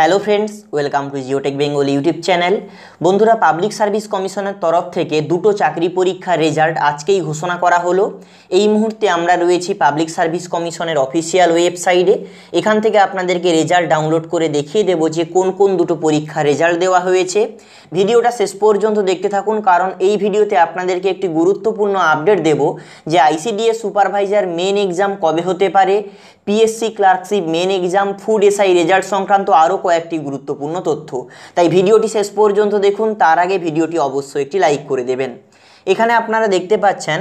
hello friends welcome to Geotech Bengal YouTube channel বন্ধুরা public service কমিশনের তরফ থেকে দুটো চাকরি পরীক্ষার রেজাল্ট আজকেই ঘোষণা করা হলো এই মুহূর্তে আমরা রয়েছি পাবলিক সার্ভিস কমিশনের অফিসিয়াল ওয়েবসাইটে এখান থেকে আপনাদেরকে রেজাল্ট ডাউনলোড করে দেখিয়ে দেবো যে কোন কোন দুটো পরীক্ষার রেজাল্ট দেওয়া হয়েছে ভিডিওটা শেষ পর্যন্ত দেখতে থাকুন কারণ এই ভিডিওতে আপনাদেরকে একটি গুরুত্বপূর্ণ আপডেট দেব যে আইসিডিএস সুপারভাইজার মেন এক্সাম কবে হতে পারে PSC clerkship main exam food SI result সংক্রান্ত আরও কয়েকটি গুরুত্বপূর্ণ তথ্য তাই ভিডিওটি শেষ পর্যন্ত দেখুন তার আগে ভিডিওটি অবশ্যই একটি লাইক করে দেবেন এখানে আপনারা দেখতে পাচ্ছেন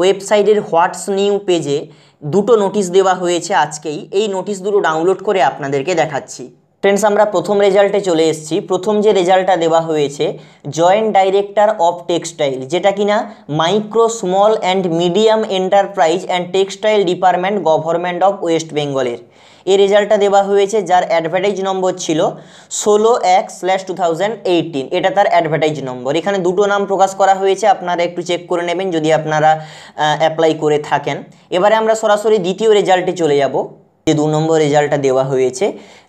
ওয়েবসাইটের হোয়াটস নিউ পেজে দুটো নোটিশ দেওয়া হয়েছে আজকেই এই নোটিশ দুটো ডাউনলোড করে আপনাদেরকে দেখাচ্ছি ফ্রেন্ডস আমরা প্রথম রেজাল্টে চলে এসেছি প্রথম যে রেজাল্টটা দেওয়া হয়েছে জয়েন্ট ডাইরেক্টর অফ টেক্সটাইল যেটা কিনা micro small and medium enterprise and textile department government of West বেঙ্গলের এই রেজাল্টটা দেওয়া হয়েছে যার অ্যাডভার্টাইজ নম্বর ছিল ষোলো এক স্ল্যাশ টু এটা তার অ্যাডভার্টাইজ নম্বর এখানে দুটো নাম প্রকাশ করা হয়েছে আপনারা একটু চেক করে নেবেন যদি আপনারা অ্যাপ্লাই করে থাকেন এবারে আমরা সরাসরি দ্বিতীয় রেজাল্টে চলে যাবো যে দু নম্বর রেজাল্টটা দেওয়া হয়েছে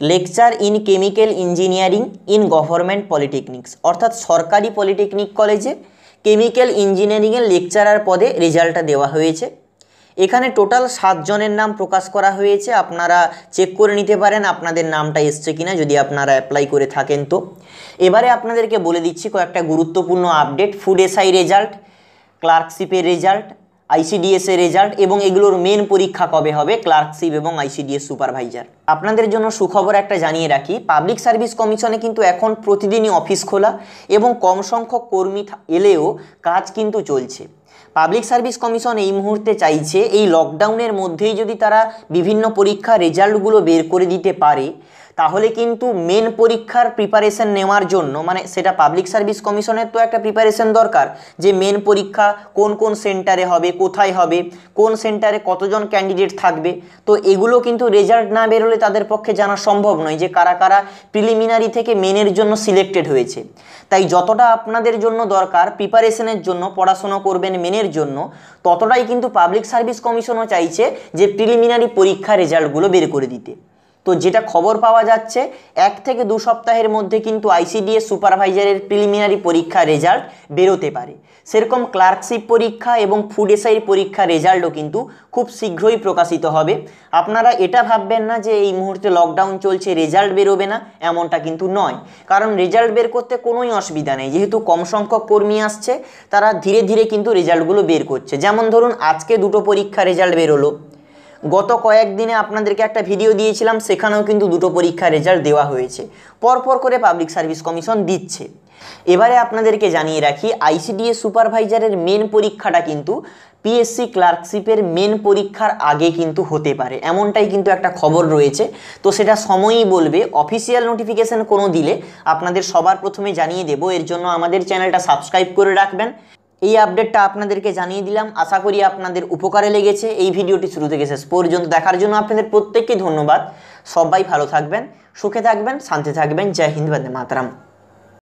lecture in chemical engineering in government polytechnics অর্থাৎ সরকারি পলিটেকনিক কলেজে কেমিক্যাল ইঞ্জিনিয়ারিংয়ের লেকচারার পদে রেজাল্টটা দেওয়া হয়েছে এখানে টোটাল সাতজনের নাম প্রকাশ করা হয়েছে আপনারা চেক করে নিতে পারেন আপনাদের নামটা এসছে কিনা যদি আপনারা অ্যাপ্লাই করে থাকেন তো এবারে আপনাদেরকে বলে দিচ্ছি কয়েকটা গুরুত্বপূর্ণ আপডেট ফুড এসআই রেজাল্ট ক্লার্কশিপের রেজাল্ট আইসিডিএসের রেজাল্ট এবং এগুলোর মেন পরীক্ষা কবে হবে ক্লার্কশিপ এবং আইসিডিএস সুপারভাইজার আপনাদের জন্য সুখবর একটা জানিয়ে রাখি পাবলিক সার্ভিস কমিশনে কিন্তু এখন প্রতিদিনই অফিস খোলা এবং কম সংখ্যক কর্মী এলেও কাজ কিন্তু চলছে পাবলিক সার্ভিস কমিশন এই মুহূর্তে চাইছে এই লকডাউনের মধ্যেই যদি তারা বিভিন্ন পরীক্ষা রেজাল্টগুলো বের করে দিতে পারে তাহলে কিন্তু মেন পরীক্ষার প্রিপারেশন নেওয়ার জন্য মানে সেটা পাবলিক সার্ভিস কমিশনের তো একটা প্রিপারেশন দরকার যে মেন পরীক্ষা কোন কোন সেন্টারে হবে কোথায় হবে কোন সেন্টারে কতজন ক্যান্ডিডেট থাকবে তো এগুলো কিন্তু রেজাল্ট না বেরোলে তাদের পক্ষে জানা সম্ভব নয় যে কারা কারা প্রিলিমিনারি থেকে মেনের জন্য সিলেক্টেড হয়েছে তাই যতটা আপনাদের জন্য দরকার প্রিপারেশনের জন্য পড়াশুনো করবেন মেনের জন্য ততটাই কিন্তু পাবলিক সার্ভিস কমিশনও চাইছে যে প্রিলিমিনারি পরীক্ষা রেজাল্টগুলো বের করে দিতে তো যেটা খবর পাওয়া যাচ্ছে এক থেকে দু সপ্তাহের মধ্যে কিন্তু আইসিডিএস সুপারভাইজারের প্রিলিমিনারি পরীক্ষা রেজাল্ট বেরোতে পারে সেরকম ক্লার্কশিপ পরীক্ষা এবং ফুড এসআইয়ের পরীক্ষা রেজাল্টও কিন্তু খুব শীঘ্রই প্রকাশিত হবে আপনারা এটা ভাববেন না যে এই মুহূর্তে লকডাউন চলছে রেজাল্ট বেরোবে না এমনটা কিন্তু নয় কারণ রেজাল্ট বের করতে কোনোই অসুবিধা নেই যেহেতু কম সংখ্যক কর্মী আসছে তারা ধীরে ধীরে কিন্তু রেজাল্টগুলো বের করছে যেমন ধরুন আজকে দুটো পরীক্ষা রেজাল্ট বেরোলো গত কয়েকদিনে আপনাদেরকে একটা ভিডিও দিয়েছিলাম সেখানেও কিন্তু দুটো পরীক্ষার রেজাল্ট দেওয়া হয়েছে পরপর করে পাবলিক সার্ভিস কমিশন দিচ্ছে এবারে আপনাদেরকে জানিয়ে রাখি আইসিডিএস সুপারভাইজারের মেন পরীক্ষাটা কিন্তু পিএসসি ক্লার্কশিপের মেন পরীক্ষার আগে কিন্তু হতে পারে এমনটাই কিন্তু একটা খবর রয়েছে তো সেটা সময়ই বলবে অফিসিয়াল নোটিফিকেশান কোনো দিলে আপনাদের সবার প্রথমে জানিয়ে দেব এর জন্য আমাদের চ্যানেলটা সাবস্ক্রাইব করে রাখবেন এই আপডেটটা আপনাদেরকে জানিয়ে দিলাম আশা করি আপনাদের উপকারে লেগেছে এই ভিডিওটি শুরু থেকে শেষ পর্যন্ত দেখার জন্য আপনাদের প্রত্যেককে ধন্যবাদ সবাই ভালো থাকবেন সুখে থাকবেন শান্তি থাকবেন জয় হিন্দ বন্দে মাতরাম